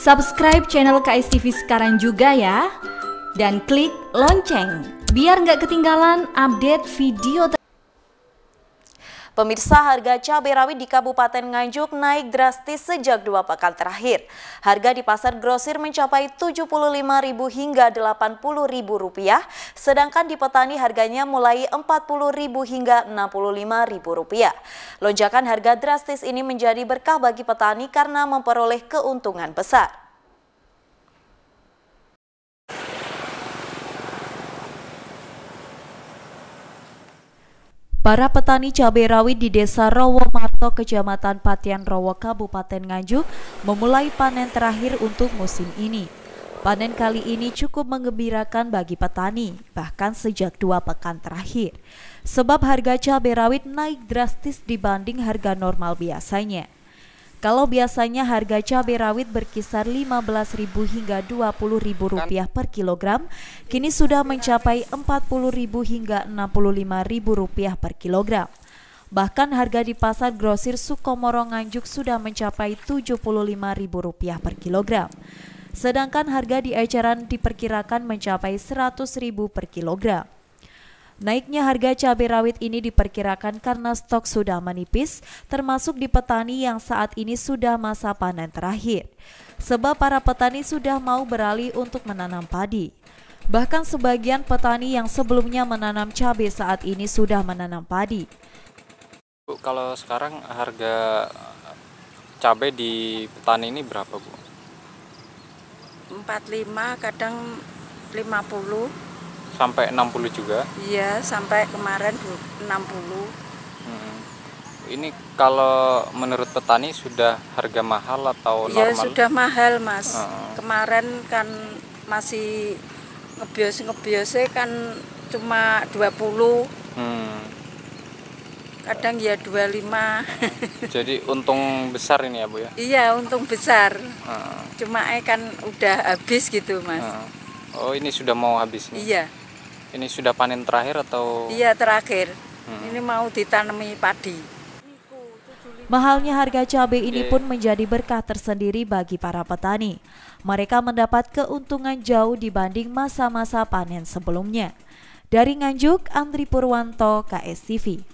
Subscribe channel KSTV sekarang juga ya. Dan klik lonceng biar nggak ketinggalan update video Pemirsa harga cabai rawit di Kabupaten Nganjuk naik drastis sejak dua pekan terakhir. Harga di pasar grosir mencapai Rp75.000 hingga Rp80.000, sedangkan di petani harganya mulai Rp40.000 hingga Rp65.000. Lonjakan harga drastis ini menjadi berkah bagi petani karena memperoleh keuntungan besar. Para petani cabai rawit di Desa Marto, Kecamatan Patian Rowo, Kabupaten Nganjuk memulai panen terakhir untuk musim ini. Panen kali ini cukup mengembirakan bagi petani, bahkan sejak dua pekan terakhir. Sebab harga cabai rawit naik drastis dibanding harga normal biasanya. Kalau biasanya harga cabai rawit berkisar Rp15.000 hingga Rp20.000 per kilogram, kini sudah mencapai Rp40.000 hingga Rp65.000 per kilogram. Bahkan harga di pasar grosir Sukomoro Nganjuk sudah mencapai Rp75.000 per kilogram. Sedangkan harga di eceran diperkirakan mencapai Rp100.000 per kilogram. Naiknya harga cabai rawit ini diperkirakan karena stok sudah menipis, termasuk di petani yang saat ini sudah masa panen terakhir. Sebab para petani sudah mau beralih untuk menanam padi. Bahkan sebagian petani yang sebelumnya menanam cabai saat ini sudah menanam padi. Bu, kalau sekarang harga cabai di petani ini berapa, Bu? 45, kadang 50 sampai 60 juga iya sampai kemarin 60 hmm. ini kalau menurut petani sudah harga mahal atau iya, normal ya sudah mahal mas hmm. kemarin kan masih ngebios ngebiosnya kan cuma 20 hmm. kadang ya 25 jadi untung besar ini ya Bu ya iya untung besar hmm. cuma eh kan udah habis gitu mas hmm. oh ini sudah mau habis nih iya ini sudah panen terakhir atau? Iya terakhir. Hmm. Ini mau ditanami padi. Mahalnya harga cabai ini pun menjadi berkah tersendiri bagi para petani. Mereka mendapat keuntungan jauh dibanding masa-masa panen sebelumnya. Dari Nganjuk, Andri Purwanto, KSTV.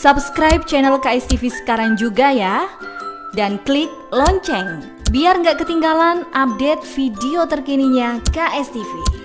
Subscribe channel KSTV sekarang juga ya. Dan klik lonceng biar nggak ketinggalan update video terkininya KSTV.